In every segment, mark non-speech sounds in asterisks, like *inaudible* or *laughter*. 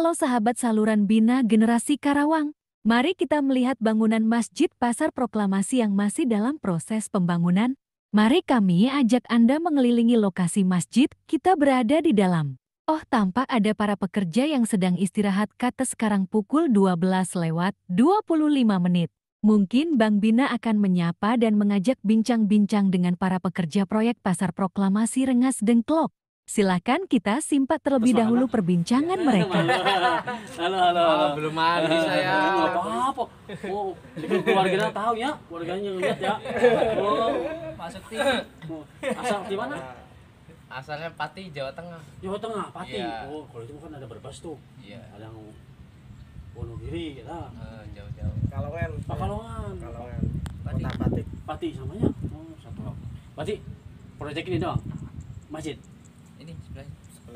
Halo sahabat saluran Bina Generasi Karawang. Mari kita melihat bangunan Masjid Pasar Proklamasi yang masih dalam proses pembangunan. Mari kami ajak Anda mengelilingi lokasi masjid kita berada di dalam. Oh tampak ada para pekerja yang sedang istirahat kata sekarang pukul 12 lewat 25 menit. Mungkin Bang Bina akan menyapa dan mengajak bincang-bincang dengan para pekerja proyek Pasar Proklamasi Rengas Dengklok. Silakan kita simpat terlebih Terus dahulu mana? perbincangan iya, mereka. Iya, iya. Halo, halo. halo. Oh, belum mandi saya. Enggak apa-apa. Oh, keluarganya tahu ya, keluarganya ngeliat ya. Oh, Pak Asal di mana? Asalnya Pati, Jawa Tengah. Jawa Tengah, Pati. Ya. Oh, kalau itu kan ada berbas tuh. Iya. Ada yang Wonogiri, kita. Ya. Uh, eh, jauh-jauh. Kalongan. Pakalongan. Kalongan. Pati. Kota Pati. Pati samanya. Oh, satu. Pati, proyek ini dong. Masjid.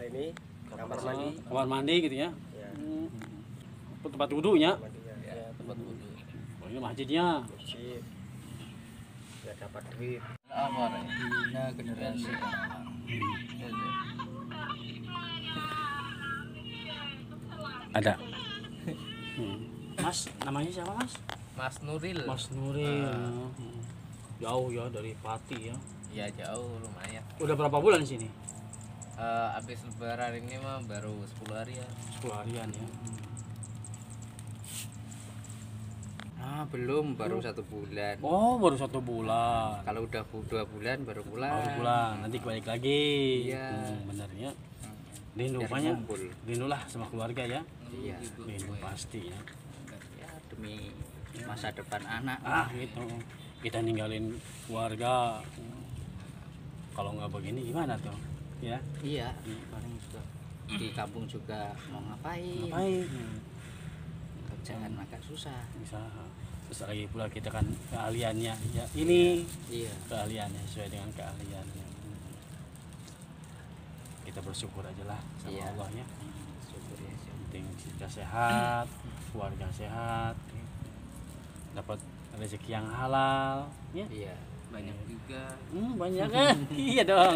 Nah, ini kamar, mandi kamar mandi gitu ya, ya. Hmm. tempat wudhunya ya. Ya, tempat wudhu oh, ini masjidnya masjid ya dapat duit awal generasi iya, iya. ada hmm. mas namanya siapa mas mas Nuril mas Nuril uh. jauh ya dari Pati ya Iya jauh lumayan. Udah berapa bulan di sini? uh, abis lebaran ini mah baru 10 hari ya 10 harian ya hmm. ah belum baru satu bulan oh baru satu bulan kalau udah bu- dua bulan baru pulang baru pulang nanti balik lagi iya hmm, benar ya hmm. rindu rupanya kumpul. sama keluarga ya iya rindu gitu, pasti ya ya demi ya. masa depan anak ah gitu kita ninggalin keluarga kalau nggak begini gimana tuh ya iya hmm. paling juga di kampung juga mau ngapain ngapain hmm. kerjaan hmm. agak susah bisa terus lagi pula kita kan keahliannya ya iya. ini iya. keahliannya sesuai dengan keahliannya kita bersyukur aja lah sama iya. Allah ya syukur ya penting kita sehat keluarga sehat dapat rezeki yang halal ya iya banyak juga. Hmm, banyak kan? *laughs* iya dong.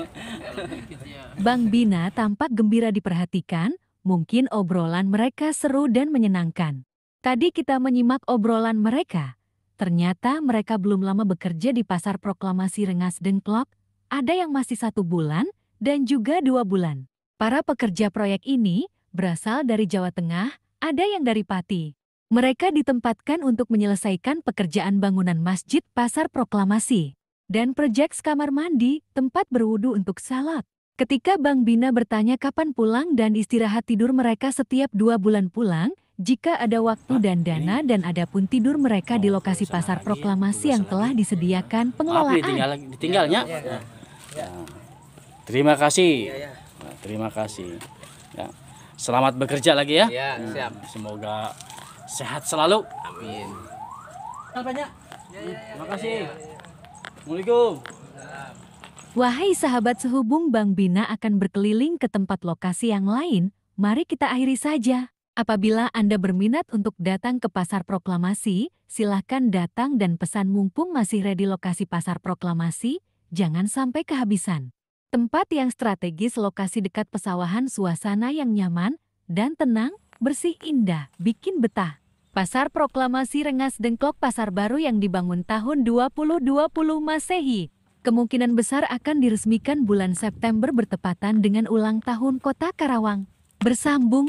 Ya. Bang Bina tampak gembira diperhatikan, mungkin obrolan mereka seru dan menyenangkan. Tadi kita menyimak obrolan mereka. Ternyata mereka belum lama bekerja di pasar proklamasi Rengas Dengklok, ada yang masih satu bulan dan juga dua bulan. Para pekerja proyek ini berasal dari Jawa Tengah, ada yang dari Pati. Mereka ditempatkan untuk menyelesaikan pekerjaan bangunan Masjid Pasar Proklamasi dan perjaks kamar mandi, tempat berwudu untuk salat. Ketika Bang Bina bertanya kapan pulang dan istirahat tidur mereka setiap dua bulan pulang, jika ada waktu dan dana dan ada pun tidur mereka di oh, lokasi pasar proklamasi yang telah disediakan pengelolaan. Ditinggal, ditinggalnya. Iya, iya. Ya. Terima kasih. Iya, ya, terima kasih. Ya. Selamat bekerja lagi ya. Hmm, semoga sehat selalu. Amin. Terima kasih. Assalamualaikum. Wahai sahabat sehubung Bang Bina akan berkeliling ke tempat lokasi yang lain, mari kita akhiri saja. Apabila Anda berminat untuk datang ke Pasar Proklamasi, silahkan datang dan pesan mumpung masih ready lokasi Pasar Proklamasi, jangan sampai kehabisan. Tempat yang strategis lokasi dekat pesawahan suasana yang nyaman dan tenang, bersih indah, bikin betah. Pasar Proklamasi Rengas Dengklok Pasar Baru yang dibangun tahun 2020 Masehi, kemungkinan besar akan diresmikan bulan September bertepatan dengan ulang tahun Kota Karawang. Bersambung